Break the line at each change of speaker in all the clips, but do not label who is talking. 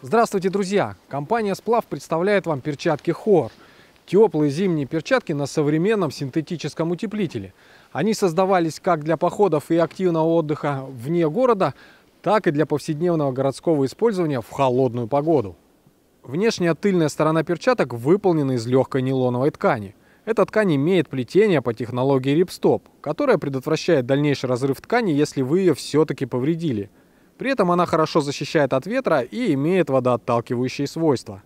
Здравствуйте, друзья! Компания «Сплав» представляет вам перчатки «Хор». Теплые зимние перчатки на современном синтетическом утеплителе. Они создавались как для походов и активного отдыха вне города, так и для повседневного городского использования в холодную погоду. Внешняя тыльная сторона перчаток выполнена из легкой нейлоновой ткани. Эта ткань имеет плетение по технологии рипстоп, которая предотвращает дальнейший разрыв ткани, если вы ее все-таки повредили – при этом она хорошо защищает от ветра и имеет водоотталкивающие свойства.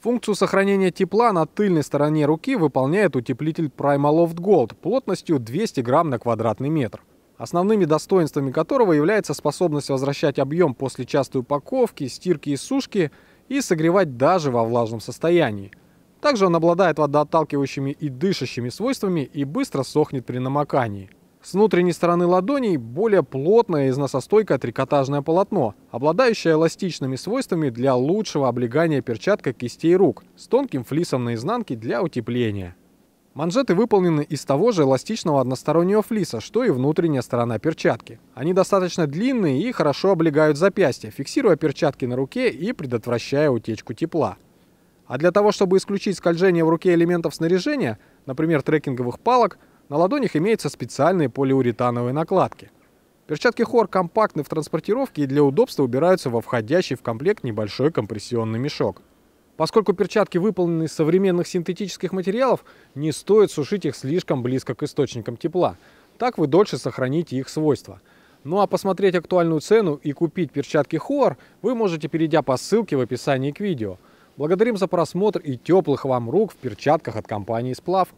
Функцию сохранения тепла на тыльной стороне руки выполняет утеплитель Primaloft Gold плотностью 200 грамм на квадратный метр, основными достоинствами которого является способность возвращать объем после частой упаковки, стирки и сушки и согревать даже во влажном состоянии. Также он обладает водоотталкивающими и дышащими свойствами и быстро сохнет при намокании. С внутренней стороны ладоней более плотное износостойкое трикотажное полотно, обладающее эластичными свойствами для лучшего облегания перчаткой кистей рук с тонким флисом на изнанке для утепления. Манжеты выполнены из того же эластичного одностороннего флиса, что и внутренняя сторона перчатки. Они достаточно длинные и хорошо облегают запястья, фиксируя перчатки на руке и предотвращая утечку тепла. А для того, чтобы исключить скольжение в руке элементов снаряжения, например, трекинговых палок – на ладонях имеются специальные полиуретановые накладки. Перчатки Хор компактны в транспортировке и для удобства убираются во входящий в комплект небольшой компрессионный мешок. Поскольку перчатки выполнены из современных синтетических материалов, не стоит сушить их слишком близко к источникам тепла. Так вы дольше сохраните их свойства. Ну а посмотреть актуальную цену и купить перчатки Хор вы можете, перейдя по ссылке в описании к видео. Благодарим за просмотр и теплых вам рук в перчатках от компании «Сплав».